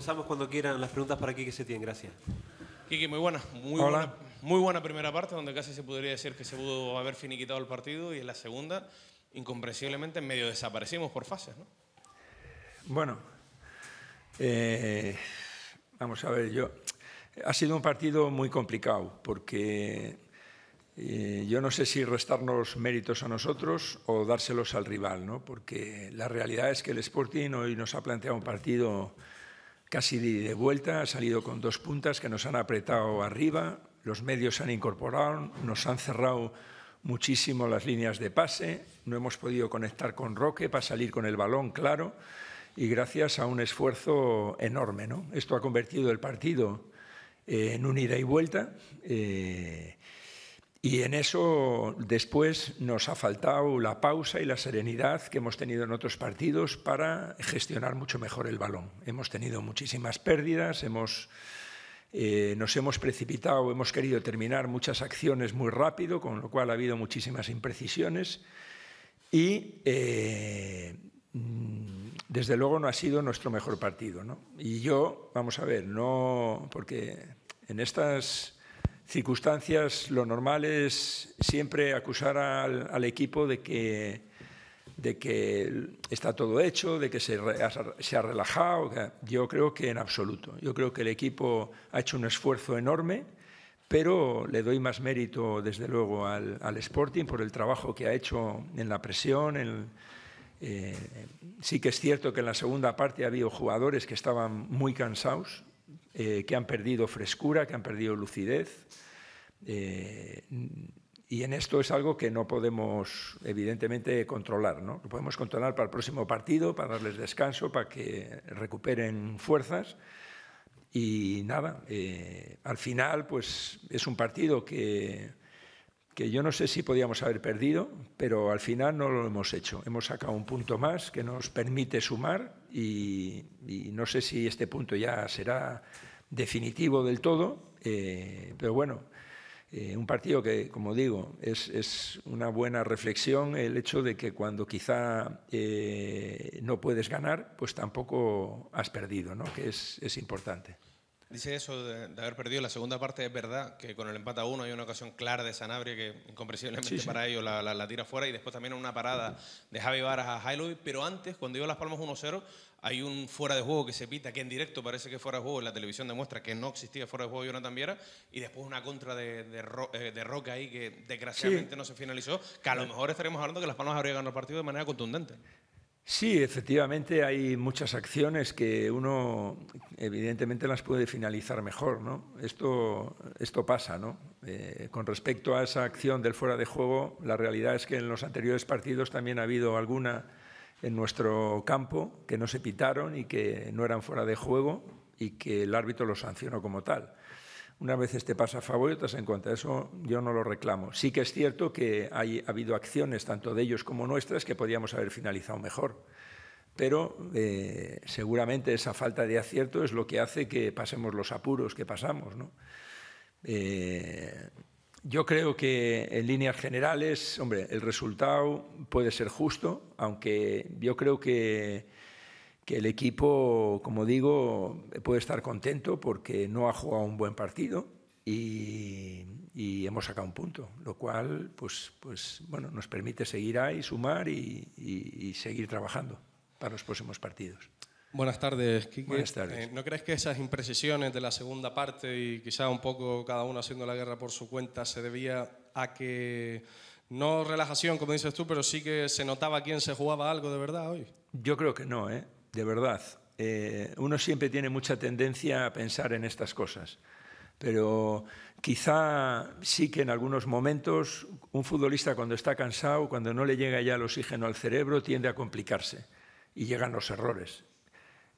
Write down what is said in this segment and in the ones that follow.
comenzamos cuando quieran las preguntas para Quique Setién. Gracias. Quique, muy buena. Muy Hola. buena. Muy buena primera parte, donde casi se podría decir que se pudo haber finiquitado el partido. Y en la segunda, incomprensiblemente, medio desaparecimos por fases, ¿no? Bueno, eh, vamos a ver, yo. Ha sido un partido muy complicado, porque eh, yo no sé si restarnos méritos a nosotros o dárselos al rival, ¿no? porque la realidad es que el Sporting hoy nos ha planteado un partido casi de vuelta, ha salido con dos puntas que nos han apretado arriba, los medios se han incorporado, nos han cerrado muchísimo las líneas de pase, no hemos podido conectar con Roque para salir con el balón, claro, y gracias a un esfuerzo enorme. ¿no? Esto ha convertido el partido eh, en un ida y vuelta. Eh, y en eso después nos ha faltado la pausa y la serenidad que hemos tenido en otros partidos para gestionar mucho mejor el balón. Hemos tenido muchísimas pérdidas, hemos, eh, nos hemos precipitado, hemos querido terminar muchas acciones muy rápido, con lo cual ha habido muchísimas imprecisiones y eh, desde luego no ha sido nuestro mejor partido. Y yo, vamos a ver, no, porque en estas circunstancias, lo normal es siempre acusar al, equipo de que, está todo hecho, de que se, ha relajado. Yo creo que en absoluto. Yo creo que el equipo ha hecho un esfuerzo enorme, pero le doy más mérito, desde luego, al, Sporting por el trabajo que ha hecho en la presión, eh, sí que es cierto que en la segunda parte ha habido jugadores que estaban muy cansados, eh, que han perdido frescura, que han perdido lucidez. Eh, y en esto es algo que no podemos, evidentemente, controlar. ¿no? Lo podemos controlar para el próximo partido, para darles descanso, para que recuperen fuerzas. Y nada, eh, al final, pues es un partido que, que yo no sé si podíamos haber perdido, pero al final no lo hemos hecho. Hemos sacado un punto más que nos permite sumar y, no sé si este punto ya será definitivo del todo, eh, pero bueno, eh, un partido que, como digo, es, una buena reflexión el hecho de que cuando quizá eh, no puedes ganar, pues tampoco has perdido, ¿no? que es, es importante. Dice eso de, haber perdido la segunda parte, es verdad que con el empate a uno hay una ocasión clara de Sanabria que incomprensiblemente para ellos la, tira fuera y después también una parada de Javi Varas a Hailovic, pero antes, cuando iba Las Palmas 1-0, hay un fuera de juego que se pita, que en directo parece que fuera de juego, la televisión demuestra que no existía fuera de juego una Viera, y después una contra de, Roca eh, ahí que desgraciadamente no se finalizó, que a lo mejor estaremos hablando que Las Palmas habría ganado el partido de manera contundente. Sí, efectivamente hay muchas acciones que uno evidentemente las puede finalizar mejor, ¿no? Esto, pasa, eh, con respecto a esa acción del fuera de juego, la realidad es que en los anteriores partidos también ha habido alguna en nuestro campo que no se pitaron y que no eran fuera de juego y que el árbitro los sancionó como tal. Una vez este pasa a favor y otras en contra. Eso yo no lo reclamo. Sí que es cierto que hay, ha habido acciones, tanto de ellos como nuestras, que podíamos haber finalizado mejor. Pero eh, seguramente esa falta de acierto es lo que hace que pasemos los apuros que pasamos. ¿no? Eh, yo creo que en líneas generales, hombre, el resultado puede ser justo, aunque yo creo que el equipo, como digo, puede estar contento porque no ha jugado un buen partido y, y hemos sacado un punto, lo cual pues, pues, bueno, nos permite seguir ahí, sumar y, y, seguir trabajando para los próximos partidos. Buenas tardes, Buenas tardes. Eh, ¿No crees que esas imprecisiones de la segunda parte y quizá un poco cada uno haciendo la guerra por su cuenta se debía a que no relajación, como dices tú, pero sí que se notaba quién se jugaba algo de verdad hoy? Yo creo que no, ¿eh? de verdad. Eh, uno siempre tiene mucha tendencia a pensar en estas cosas, pero quizá sí que en algunos momentos un futbolista cuando está cansado, cuando no le llega ya el oxígeno al cerebro, tiende a complicarse y llegan los errores.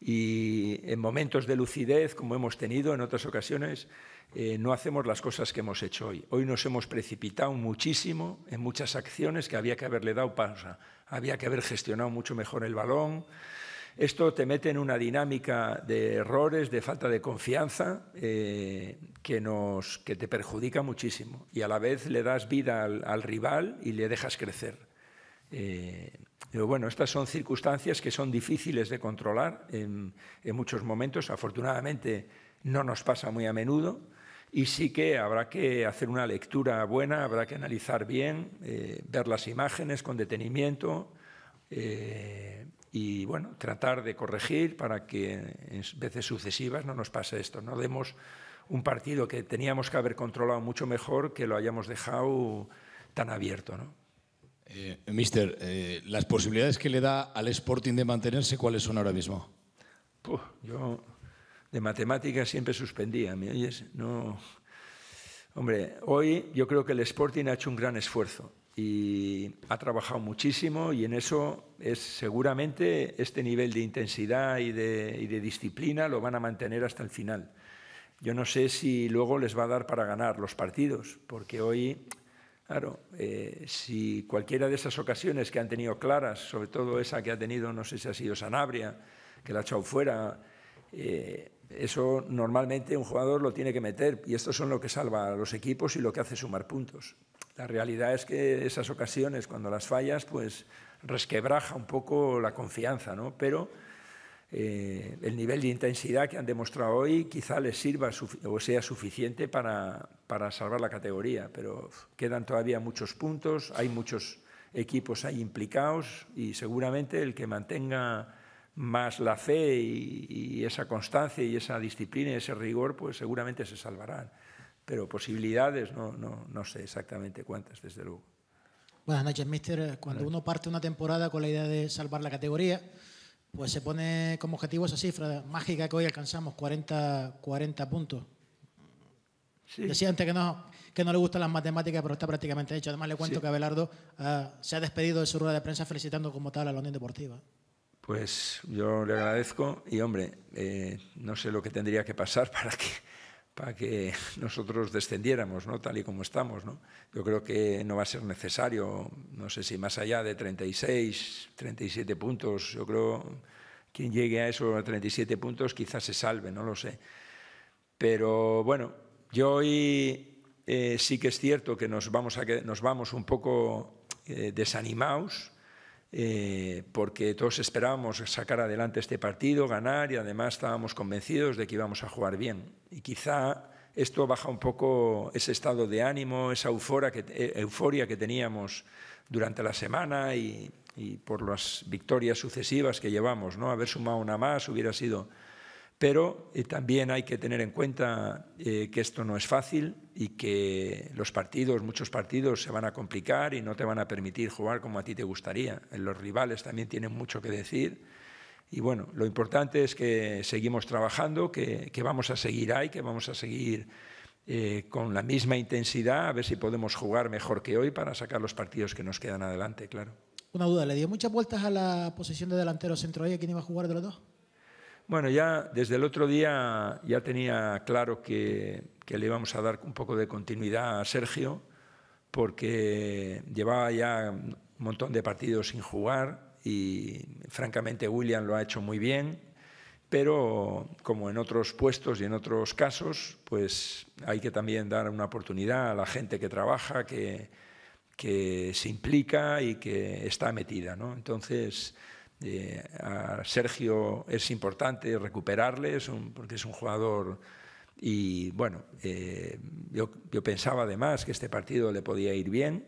Y en momentos de lucidez, como hemos tenido en otras ocasiones, eh, no hacemos las cosas que hemos hecho hoy. Hoy nos hemos precipitado muchísimo en muchas acciones que había que haberle dado pausa, había que haber gestionado mucho mejor el balón, esto te mete en una dinámica de errores, de falta de confianza, eh, que, nos, que te perjudica muchísimo. Y a la vez le das vida al, al rival y le dejas crecer. Eh, pero bueno, estas son circunstancias que son difíciles de controlar en, en muchos momentos. Afortunadamente no nos pasa muy a menudo. Y sí que habrá que hacer una lectura buena, habrá que analizar bien, eh, ver las imágenes con detenimiento, eh, y bueno, tratar de corregir para que en veces sucesivas no nos pase esto, no demos un partido que teníamos que haber controlado mucho mejor que lo hayamos dejado tan abierto. ¿no? Eh, mister, eh, ¿las posibilidades que le da al Sporting de mantenerse cuáles son ahora mismo? yo de matemáticas siempre suspendía, No. Hombre, hoy yo creo que el Sporting ha hecho un gran esfuerzo y ha trabajado muchísimo y en eso es seguramente este nivel de intensidad y de, disciplina lo van a mantener hasta el final. Yo no sé si luego les va a dar para ganar los partidos, porque hoy, claro, eh, si cualquiera de esas ocasiones que han tenido claras, sobre todo esa que ha tenido, no sé si ha sido Sanabria, que la ha echado fuera, eh, eso normalmente un jugador lo tiene que meter y esto son lo que salva a los equipos y lo que hace sumar puntos. La realidad es que esas ocasiones, cuando las fallas, pues resquebraja un poco la confianza, ¿no? Pero eh, el nivel de intensidad que han demostrado hoy quizá les sirva o sea suficiente para, para salvar la categoría, pero quedan todavía muchos puntos, hay muchos equipos ahí implicados y seguramente el que mantenga más la fe y, y esa constancia y esa disciplina y ese rigor, pues seguramente se salvarán pero posibilidades no, no, no sé exactamente cuántas, desde luego. Buenas noches, mister. Cuando uno parte una temporada con la idea de salvar la categoría, pues se pone como objetivo esa cifra mágica que hoy alcanzamos, 40, 40 puntos. Decía antes que no, que no le gustan las matemáticas, pero está prácticamente hecho. Además, le cuento que Abelardo ah, se ha despedido de su rueda de prensa felicitando como tal a la Unión Deportiva. Pues yo le agradezco y, hombre, eh, no sé lo que tendría que pasar para que para que nosotros descendiéramos, ¿no? tal y como estamos. ¿no? Yo creo que no va a ser necesario, no sé si más allá de 36, 37 puntos, yo creo quien llegue a esos a 37 puntos quizás se salve, no lo sé. Pero bueno, yo hoy eh, sí que es cierto que nos vamos, a, nos vamos un poco eh, desanimados eh, porque todos esperábamos sacar adelante este partido, ganar y además estábamos convencidos de que íbamos a jugar bien. Y quizá esto baja un poco ese estado de ánimo, esa euforia que, eh, teníamos durante la semana y, y por las victorias sucesivas que llevamos. ¿no? Haber sumado una más hubiera sido pero eh, también hay que tener en cuenta eh, que esto no es fácil y que los partidos, muchos partidos, se van a complicar y no te van a permitir jugar como a ti te gustaría. Los rivales también tienen mucho que decir. Y bueno, lo importante es que seguimos trabajando, que, vamos a seguir ahí, que vamos a seguir eh, con la misma intensidad, a ver si podemos jugar mejor que hoy para sacar los partidos que nos quedan adelante, claro. Una duda, ¿le dio muchas vueltas a la posición de delantero centro ahí? quién iba a jugar de los dos? Bueno, ya desde el otro día ya tenía claro que, que le íbamos a dar un poco de continuidad a Sergio, porque llevaba ya un montón de partidos sin jugar y francamente William lo ha hecho muy bien, pero como en otros puestos y en otros casos, pues hay que también dar una oportunidad a la gente que trabaja, que, que se implica y que está metida. ¿no? Entonces, a Sergio es importante recuperarle, porque es un jugador... Y bueno, eh, yo, pensaba además que este partido le podía ir bien.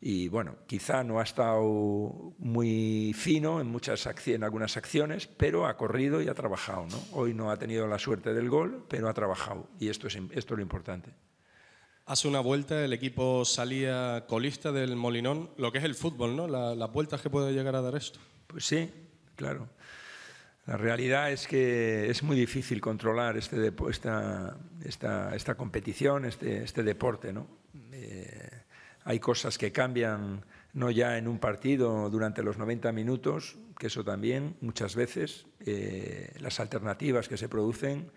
Y bueno, quizá no ha estado muy fino en, muchas en algunas acciones, pero ha corrido y ha trabajado. Hoy no ha tenido la suerte del gol, pero ha trabajado. Y esto es, esto lo importante. Hace una vuelta el equipo salía colista del Molinón, lo que es el fútbol, ¿no? La, las vueltas que puede llegar a dar esto. Pues sí, claro. La realidad es que es muy difícil controlar este, esta, competición, este, este deporte. ¿no? Eh, hay cosas que cambian no ya en un partido durante los 90 minutos, que eso también muchas veces, eh, las alternativas que se producen,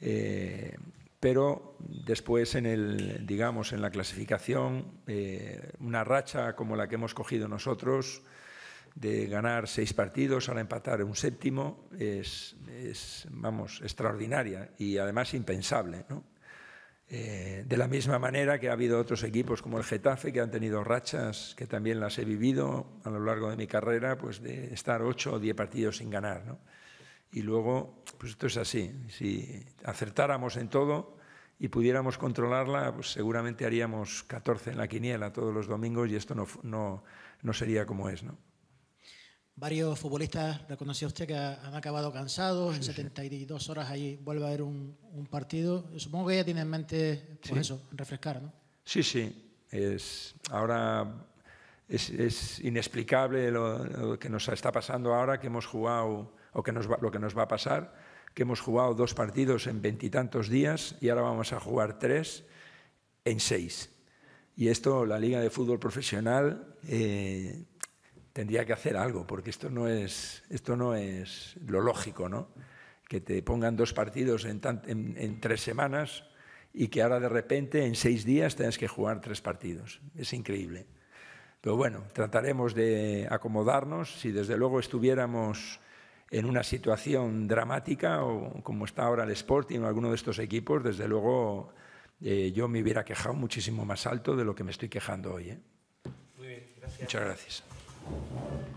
eh, pero después en el, digamos, en la clasificación, una racha como la que hemos cogido nosotros de ganar seis partidos, ahora empatar un séptimo, es, vamos, extraordinaria y además impensable. ¿no? Eh, de la misma manera que ha habido otros equipos como el Getafe, que han tenido rachas, que también las he vivido a lo largo de mi carrera, pues de estar ocho o diez partidos sin ganar. ¿no? Y luego, pues esto es así, si acertáramos en todo y pudiéramos controlarla, pues seguramente haríamos 14 en la quiniela todos los domingos y esto no, no, no sería como es. ¿no? varios futbolistas, reconoció usted que han acabado cansados, en 72 horas ahí vuelve a haber un, partido. Supongo que ya tiene en mente, pues eso, refrescar, ¿no? Sí, sí. Es, ahora es, inexplicable lo, que nos está pasando ahora, que hemos jugado, o que nos va, lo que nos va a pasar, que hemos jugado dos partidos en veintitantos días y ahora vamos a jugar tres en seis. Y esto, la Liga de Fútbol Profesional... Eh, tendría que hacer algo, porque esto no es, esto no es lo lógico, ¿no? Que te pongan dos partidos en, tres semanas y que ahora de repente en seis días tengas que jugar tres partidos. Es increíble. Pero bueno, trataremos de acomodarnos. Si desde luego estuviéramos en una situación dramática, o como está ahora el Sporting o alguno de estos equipos, desde luego eh, yo me hubiera quejado muchísimo más alto de lo que me estoy quejando hoy. ¿eh? Muchas gracias. Thank you.